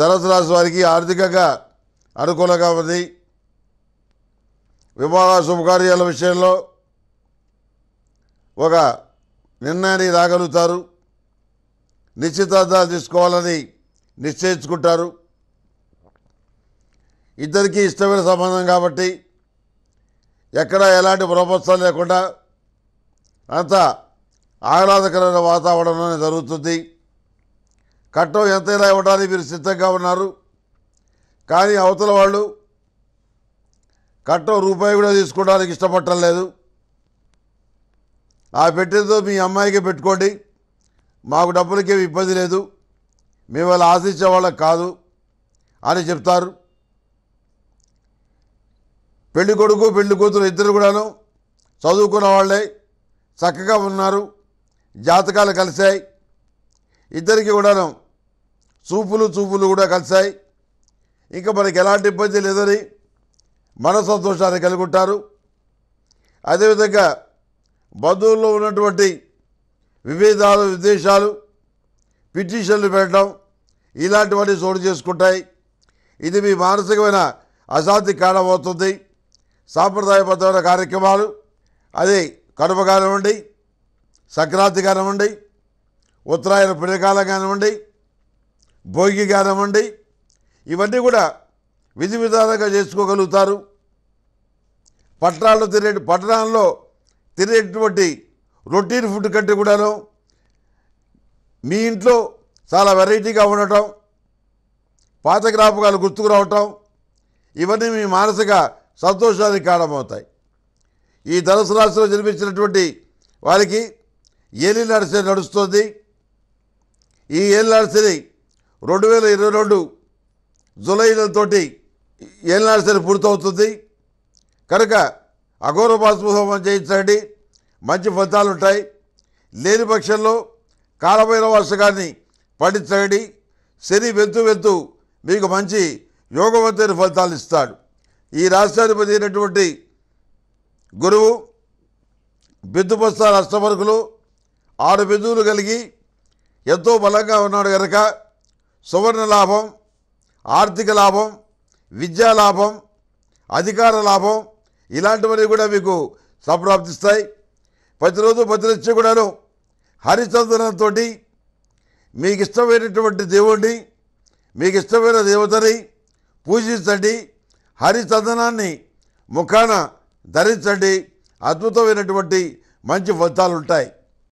ధనసు రాశి వారికి ఆర్థికంగా అనుకూలంగా ఉంది వివాహ శుభకార్యాల విషయంలో ఒక నిర్ణయాన్ని రాగలుగుతారు నిశ్చితార్థాలు తీసుకోవాలని నిశ్చయించుకుంటారు ఇద్దరికీ ఇష్టమైన సంబంధం కాబట్టి ఎక్కడ ఎలాంటి ప్రపంచం లేకుండా అంత ఆహ్లాదకరమైన వాతావరణంలో జరుగుతుంది కట్నం ఎంత ఇలా ఇవ్వడానికి మీరు సిద్ధంగా ఉన్నారు కానీ అవతల వాళ్ళు కట్నం రూపాయి కూడా తీసుకోవడానికి ఇష్టపడటం లేదు ఆ పెట్టేదో మీ అమ్మాయికి పెట్టుకోండి మాకు డబ్బులకేమి ఇబ్బంది లేదు మేము వాళ్ళు ఆశించే వాళ్ళకి కాదు అని చెప్తారు పెళ్లి కొడుకు పెళ్లి కూతురు ఇద్దరు కూడాను చదువుకున్న వాళ్ళే చక్కగా ఉన్నారు జాతకాలు కలిశాయి ఇద్దరికి కూడాను చూపులు చూపులు కూడా కలిశాయి ఇంకా మనకి ఎలాంటి ఇబ్బంది లేదని మన సంతోషాన్ని కలుగుంటారు అదేవిధంగా బంధువుల్లో ఉన్నటువంటి విభేదాలు విద్వేషాలు పిటిషన్లు పెట్టడం ఇలాంటివన్నీ చోటు చేసుకుంటాయి ఇది మీ మానసికమైన అశాంతి కారణమవుతుంది సాంప్రదాయబద్ధమైన కార్యక్రమాలు అది కడుప కానివ్వండి సంక్రాంతి కానివ్వండి ఉత్తరాయణ పుణ్యకాలం కానివ్వండి భోగి కానివ్వండి ఇవన్నీ కూడా విధి విధానంగా చేసుకోగలుగుతారు పట్టణాల్లో తినే పట్టణాల్లో తినేటువంటి రొటీన్ ఫుడ్ కంటే కూడాను మీ ఇంట్లో చాలా వెరైటీగా ఉండటం పాత జ్ఞాపకాలు గుర్తుకు రావటం ఇవన్నీ మీ మానసిక సంతోషానికి కారణమవుతాయి ఈ ధనుసు రాశిలో జన్మించినటువంటి వారికి ఏలి నడిసే నడుస్తుంది ఈ ఏలి నడిసని రెండు వేల ఇరవై రెండు జూలైలతోటి ఏలినాడు సరే పూర్తవుతుంది కనుక అఘోర బాష్పహోమం చేయించండి మంచి ఫలితాలు ఉంటాయి లేని పక్షంలో కాలమైన వర్షకాన్ని పండించండి శని వెంతు వెంతు మీకు మంచి యోగవంతైన ఫలితాలు ఇస్తాడు ఈ రాష్ట్రాధిపతి అయినటువంటి గురువు బిద్దుపస్తా అష్టవర్గులు ఆరు బిందువులు కలిగి ఎంతో బలంగా ఉన్నాడు కనుక సువర్ణ లాభం ఆర్థిక లాభం విద్యా లాభం అధికార లాభం ఇలాంటివన్నీ కూడా మీకు సంప్రాప్తిస్తాయి ప్రతిరోజు ప్రతినిత్యం కూడాను హరిచందనంతో మీకు ఇష్టమైనటువంటి దేవుణ్ణి మీకు ఇష్టమైన దేవతని పూజించండి హరిచందనాన్ని ముఖాన ధరించండి అద్భుతమైనటువంటి మంచి ఫలితాలు ఉంటాయి